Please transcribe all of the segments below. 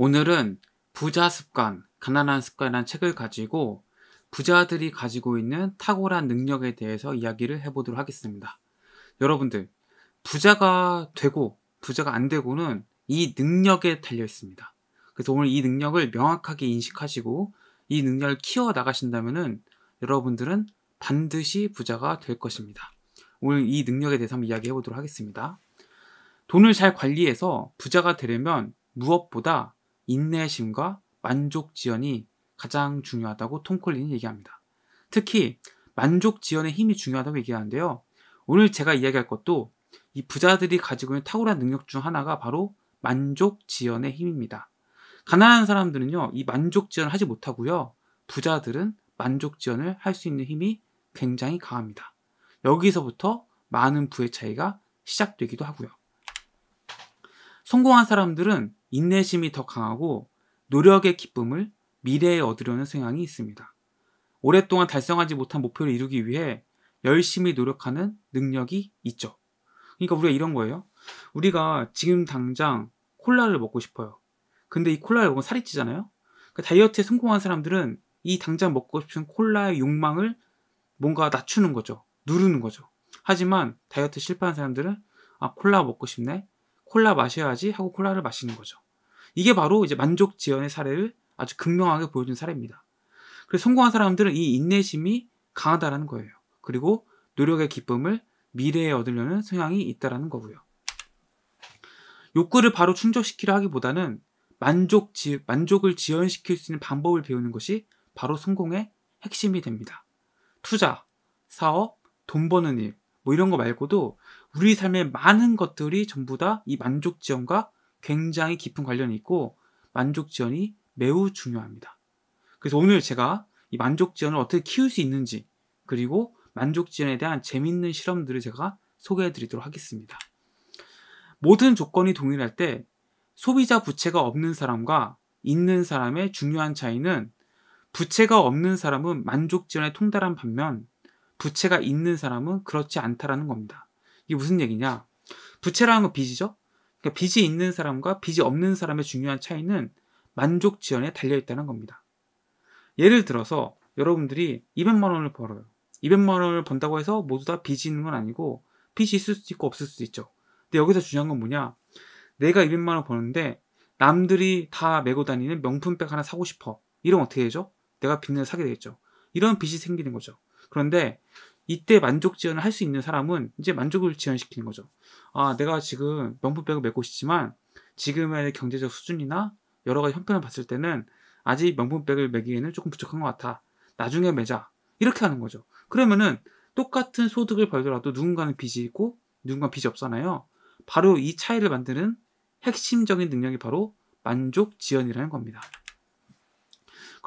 오늘은 부자 습관, 가난한 습관이라는 책을 가지고 부자들이 가지고 있는 탁월한 능력에 대해서 이야기를 해보도록 하겠습니다. 여러분들, 부자가 되고 부자가 안 되고는 이 능력에 달려 있습니다. 그래서 오늘 이 능력을 명확하게 인식하시고 이 능력을 키워 나가신다면 여러분들은 반드시 부자가 될 것입니다. 오늘 이 능력에 대해서 한번 이야기해 보도록 하겠습니다. 돈을 잘 관리해서 부자가 되려면 무엇보다 인내심과 만족 지연이 가장 중요하다고 톰 콜린이 얘기합니다. 특히 만족 지연의 힘이 중요하다고 얘기하는데요. 오늘 제가 이야기할 것도 이 부자들이 가지고 있는 탁월한 능력 중 하나가 바로 만족 지연의 힘입니다. 가난한 사람들은요, 이 만족 지연을 하지 못하고요. 부자들은 만족 지연을 할 수 있는 힘이 굉장히 강합니다. 여기서부터 많은 부의 차이가 시작되기도 하고요. 성공한 사람들은 인내심이 더 강하고 노력의 기쁨을 미래에 얻으려는 성향이 있습니다. 오랫동안 달성하지 못한 목표를 이루기 위해 열심히 노력하는 능력이 있죠. 그러니까 우리가 이런 거예요. 우리가 지금 당장 콜라를 먹고 싶어요. 근데 이 콜라를 먹으면 살이 찌잖아요. 그러니까 다이어트에 성공한 사람들은 이 당장 먹고 싶은 콜라의 욕망을 뭔가 낮추는 거죠. 누르는 거죠. 하지만 다이어트 실패한 사람들은 아 콜라 먹고 싶네. 콜라 마셔야지 하고 콜라를 마시는 거죠. 이게 바로 이제 만족 지연의 사례를 아주 극명하게 보여준 사례입니다. 그래서 성공한 사람들은 이 인내심이 강하다라는 거예요. 그리고 노력의 기쁨을 미래에 얻으려는 성향이 있다라는 거고요. 욕구를 바로 충족시키려 하기보다는 만족 지, 만족을 지연시킬 수 있는 방법을 배우는 것이 바로 성공의 핵심이 됩니다. 투자, 사업, 돈 버는 일, 뭐 이런 거 말고도 우리 삶의 많은 것들이 전부 다 이 만족 지연과 굉장히 깊은 관련이 있고 만족 지연이 매우 중요합니다. 그래서 오늘 제가 이 만족 지연을 어떻게 키울 수 있는지 그리고 만족 지연에 대한 재밌는 실험들을 제가 소개해 드리도록 하겠습니다. 모든 조건이 동일할 때 소비자 부채가 없는 사람과 있는 사람의 중요한 차이는 부채가 없는 사람은 만족 지연에 통달한 반면 부채가 있는 사람은 그렇지 않다라는 겁니다. 이게 무슨 얘기냐? 부채라는 건 빚이죠. 그러니까 빚이 있는 사람과 빚이 없는 사람의 중요한 차이는 만족 지연에 달려 있다는 겁니다. 예를 들어서 여러분들이 200만 원을 벌어요. 200만 원을 번다고 해서 모두 다 빚이 있는 건 아니고 빚이 있을 수도 있고 없을 수도 있죠. 근데 여기서 중요한 건 뭐냐? 내가 200만 원 버는데 남들이 다 메고 다니는 명품백 하나 사고 싶어. 이러면 어떻게 되죠? 내가 빚을 사게 되겠죠. 이런 빚이 생기는 거죠. 그런데 이때 만족 지원을 할 수 있는 사람은 이제 만족을 지연시키는 거죠. 아, 내가 지금 명품백을 메고 싶지만 지금의 경제적 수준이나 여러 가지 형편을 봤을 때는 아직 명품백을 매기에는 조금 부족한 것 같아. 나중에 매자. 이렇게 하는 거죠. 그러면은 똑같은 소득을 벌더라도 누군가는 빚이 있고 누군가는 빚이 없잖아요. 바로 이 차이를 만드는 핵심적인 능력이 바로 만족 지연이라는 겁니다.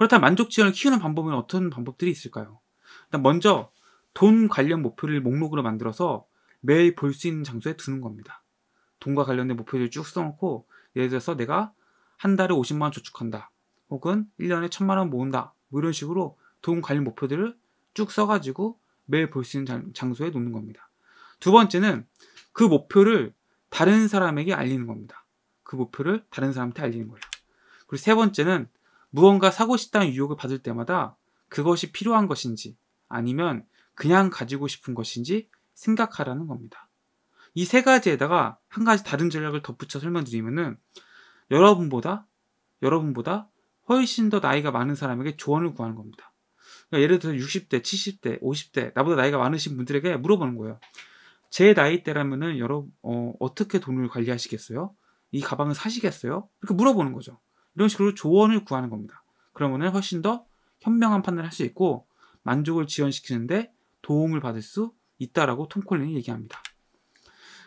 그렇다면 만족 지원을 키우는 방법은 어떤 방법들이 있을까요? 일단 먼저 돈 관련 목표를 목록으로 만들어서 매일 볼 수 있는 장소에 두는 겁니다. 돈과 관련된 목표들을쭉 써놓고 예를 들어서 내가 한 달에 50만 원 저축한다. 혹은 1년에 1000만 원 모은다. 뭐 이런 식으로 돈 관련 목표들을 쭉 써가지고 매일 볼 수 있는 장소에 놓는 겁니다. 두 번째는 그 목표를 다른 사람에게 알리는 겁니다. 그 목표를 다른 사람한테 알리는 거예요. 그리고 세 번째는 무언가 사고 싶다는 유혹을 받을 때마다 그것이 필요한 것인지 아니면 그냥 가지고 싶은 것인지 생각하라는 겁니다. 이 세 가지에다가 한 가지 다른 전략을 덧붙여 설명드리면은 여러분보다 여러분보다 훨씬 더 나이가 많은 사람에게 조언을 구하는 겁니다. 그러니까 예를 들어 60대, 70대, 50대 나보다 나이가 많으신 분들에게 물어보는 거예요. 제 나이 때라면은 여러 어, 어떻게 돈을 관리하시겠어요? 이 가방을 사시겠어요? 이렇게 물어보는 거죠. 이런 식으로 조언을 구하는 겁니다. 그러면은 훨씬 더 현명한 판단을 할 수 있고 만족을 지연시키는데 도움을 받을 수 있다라고 톰 콜린이 얘기합니다.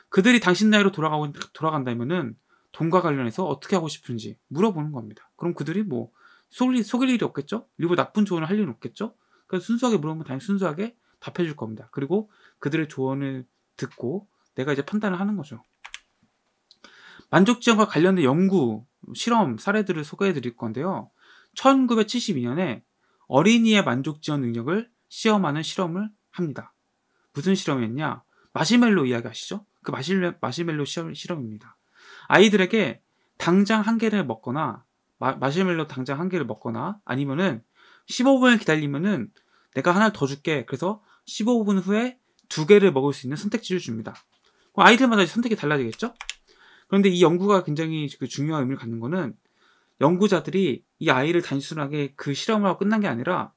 그들이 당신 나이로 돌아가고, 돌아간다면은 돈과 관련해서 어떻게 하고 싶은지 물어보는 겁니다. 그럼 그들이 뭐 속일, 속일 일이 없겠죠? 그리고 나쁜 조언을 할 일은 없겠죠? 그래서 순수하게 물어보면 당연히 순수하게 답해줄 겁니다. 그리고 그들의 조언을 듣고 내가 이제 판단을 하는 거죠. 만족지원과 관련된 연구 실험 사례들을 소개해 드릴 건데요. 1972년에 어린이의 만족 지원 능력을 시험하는 실험을 합니다. 무슨 실험이었냐? 마시멜로 이야기 아시죠? 그 마시멜, 마시멜로 시험, 실험입니다. 아이들에게 당장 한 개를 먹거나 마, 시멜로 당장 한 개를 먹거나 아니면은 15분을 기다리면은 내가 하나 를더 줄게. 그래서 15분 후에 두 개를 먹을 수 있는 선택지를 줍니다. 아이들마다 선택이 달라지겠죠? 그런데 이 연구가 굉장히 그 중요한 의미를 갖는 거는 연구자들이 이 아이를 단순하게 그 실험을 하고 끝난 게 아니라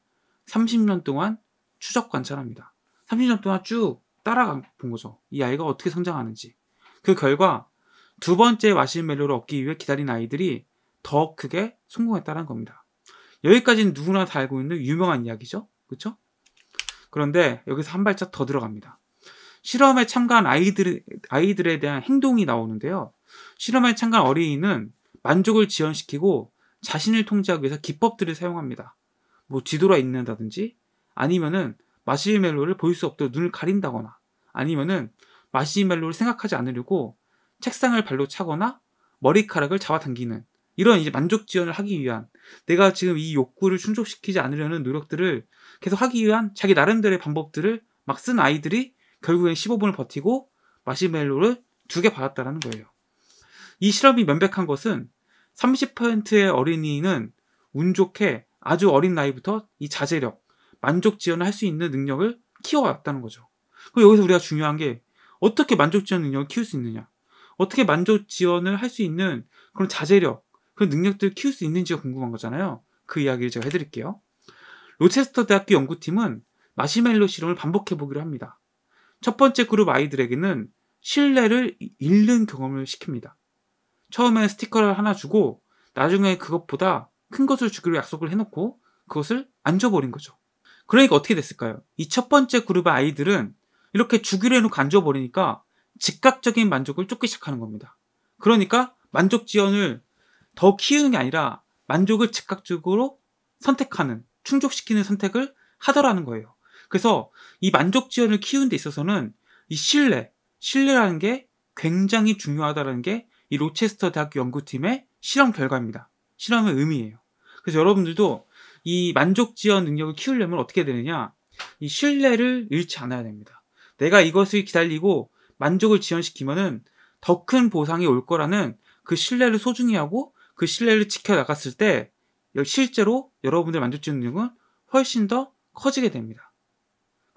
30년 동안 추적 관찰합니다. 30년 동안 쭉 따라본 거죠. 이 아이가 어떻게 성장하는지. 그 결과 두 번째 마실멜로를 얻기 위해 기다린 아이들이 더 크게 성공했다는 겁니다. 여기까지는 누구나 다 알고 있는 유명한 이야기죠. 그렇죠? 그런데 여기서 한 발짝 더 들어갑니다. 실험에 참가한 아이들, 아이들에 대한 행동이 나오는데요. 실험에 참가한 어린이는 만족을 지연시키고 자신을 통제하기 위해서 기법들을 사용합니다. 뭐 지도라 있는다든지 아니면은 마시멜로를 보일 수 없도록 눈을 가린다거나 아니면은 마시멜로를 생각하지 않으려고 책상을 발로 차거나 머리카락을 잡아당기는 이런 이제 만족 지연을 하기 위한 내가 지금 이 욕구를 충족시키지 않으려는 노력들을 계속 하기 위한 자기 나름대로의 방법들을 막 쓴 아이들이 결국엔 15분을 버티고 마시멜로를 두 개 받았다라는 거예요. 이 실험이 명백한 것은 30%의 어린이는 운 좋게 아주 어린 나이부터 이 자제력, 만족 지연을 할 수 있는 능력을 키워왔다는 거죠. 그리고 여기서 우리가 중요한 게 어떻게 만족 지연 능력을 키울 수 있느냐? 어떻게 만족 지연을 할 수 있는 그런 자제력, 그런 능력들을 키울 수 있는지가 궁금한 거잖아요. 그 이야기를 제가 해드릴게요. 로체스터 대학교 연구팀은 마시멜로 실험을 반복해보기로 합니다. 첫 번째 그룹 아이들에게는 신뢰를 잃는 경험을 시킵니다. 처음에 스티커를 하나 주고 나중에 그것보다 큰 것을 주기로 약속을 해놓고 그것을 안 줘버린 거죠. 그러니까 어떻게 됐을까요? 이 첫 번째 그룹의 아이들은 이렇게 주기로 해놓고 안 줘버리니까 즉각적인 만족을 쫓기 시작하는 겁니다. 그러니까 만족 지연을 더 키우는 게 아니라 만족을 즉각적으로 선택하는, 충족시키는 선택을 하더라는 거예요. 그래서 이 만족 지연을 키우는 데 있어서는 이 신뢰, 신뢰라는 게 굉장히 중요하다는 게 이 로체스터 대학교 연구팀의 실험 결과입니다. 실험의 의미예요. 그래서 여러분들도 이 만족 지연 능력을 키우려면 어떻게 되느냐? 이 신뢰를 잃지 않아야 됩니다. 내가 이것을 기다리고 만족을 지연시키면은 더 큰 보상이 올 거라는 그 신뢰를 소중히 하고 그 신뢰를 지켜나갔을 때 실제로 여러분들 만족지 연 능력은 훨씬 더 커지게 됩니다.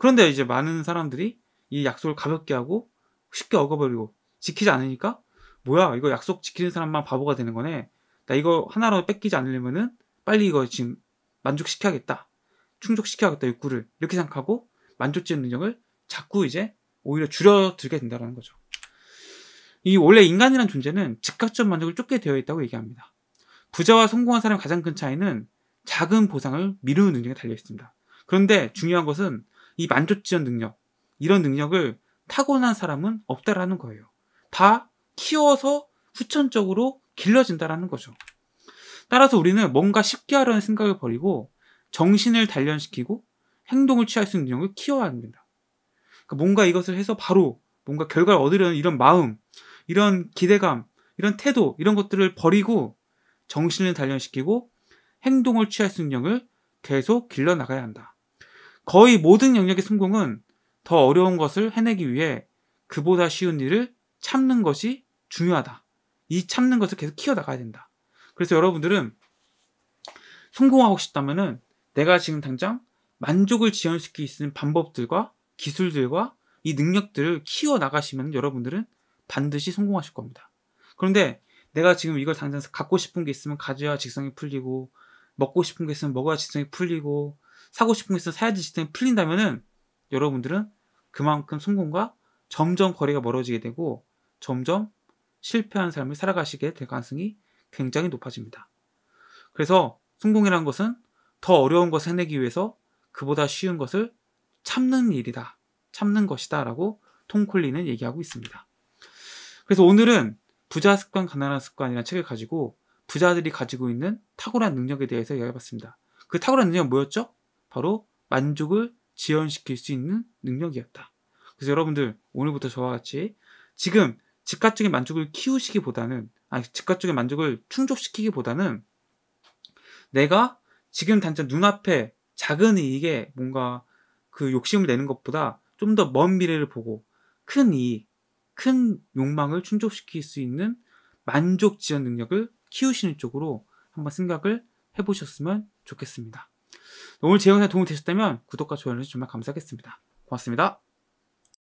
그런데 이제 많은 사람들이 이 약속을 가볍게 하고 쉽게 어겨버리고 지키지 않으니까 뭐야 이거 약속 지키는 사람만 바보가 되는 거네 나 이거 하나로 뺏기지 않으려면은 빨리 이거 지금 만족시켜야겠다 충족시켜야겠다 욕구를 이렇게 생각하고 만족지는 능력을 자꾸 이제 오히려 줄여들게 된다는 거죠 이 원래 인간이란 존재는 즉각적 만족을 쫓게 되어 있다고 얘기합니다 부자와 성공한 사람의 가장 큰 차이는 작은 보상을 미루는 능력에 달려 있습니다 그런데 중요한 것은 이 만족지원 능력 이런 능력을 타고난 사람은 없다라는 거예요. 다 키워서 후천적으로 길러진다라는 거죠. 따라서 우리는 뭔가 쉽게 하려는 생각을 버리고 정신을 단련시키고 행동을 취할 수 있는 능력을 키워야 합니다. 그러니까 뭔가 이것을 해서 바로 뭔가 결과를 얻으려는 이런 마음, 이런 기대감, 이런 태도, 이런 것들을 버리고 정신을 단련시키고 행동을 취할 수 있는 능력을 계속 길러나가야 한다. 거의 모든 영역의 성공은 더 어려운 것을 해내기 위해 그보다 쉬운 일을 참는 것이 중요하다. 이 참는 것을 계속 키워나가야 된다. 그래서 여러분들은 성공하고 싶다면은 내가 지금 당장 만족을 지연시킬 수 있는 방법들과 기술들과 이 능력들을 키워나가시면 여러분들은 반드시 성공하실 겁니다. 그런데 내가 지금 이걸 당장 갖고 싶은 게 있으면 가져야 직성이 풀리고 먹고 싶은 게 있으면 먹어야 직성이 풀리고 사고 싶은 게 있어 사야지 시스템이 풀린다면은 여러분들은 그만큼 성공과 점점 거리가 멀어지게 되고 점점 실패한 삶을 살아가시게 될 가능성이 굉장히 높아집니다. 그래서 성공이란 것은 더 어려운 것을 해내기 위해서 그보다 쉬운 것을 참는 일이다. 참는 것이다. 라고 통 콜리는 얘기하고 있습니다. 그래서 오늘은 부자 습관, 가난한 습관이라는 책을 가지고 부자들이 가지고 있는 탁월한 능력에 대해서 이야기해 봤습니다. 그 탁월한 능력은 뭐였죠? 바로 만족을 지연시킬 수 있는 능력이었다. 그래서 여러분들 오늘부터 저와 같이 지금 즉각적인 만족을 키우시기보다는 아니 즉각적인 만족을 충족시키기보다는 내가 지금 단지 눈앞에 작은 이익에 뭔가 그 욕심을 내는 것보다 좀 더 먼 미래를 보고 큰 이익, 큰 욕망을 충족시킬 수 있는 만족 지연 능력을 키우시는 쪽으로 한번 생각을 해보셨으면 좋겠습니다. 오늘 제 영상 도움이 되셨다면 구독과 좋아요 정말 감사하겠습니다. 고맙습니다.